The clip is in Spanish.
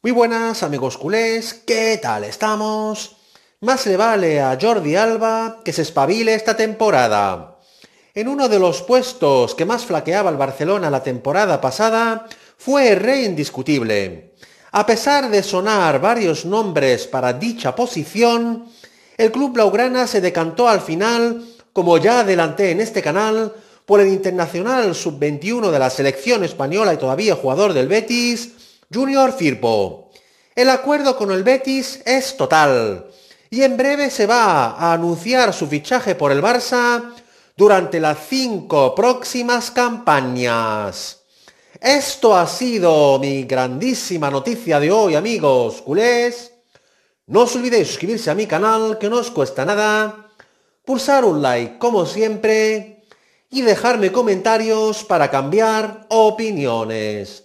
Muy buenas amigos culés, ¿qué tal estamos? Más le vale a Jordi Alba que se espabile esta temporada. En uno de los puestos que más flaqueaba el Barcelona la temporada pasada fue re indiscutible. A pesar de sonar varios nombres para dicha posición, el club blaugrana se decantó al final, como ya adelanté en este canal, por el internacional sub-21 de la selección española y todavía jugador del Betis, Junior Firpo. El acuerdo con el Betis es total y en breve se va a anunciar su fichaje por el Barça durante las cinco próximas campañas. Esto ha sido mi grandísima noticia de hoy, amigos culés. No os olvidéis suscribirse a mi canal, que no os cuesta nada, pulsar un like como siempre y dejarme comentarios para cambiar opiniones.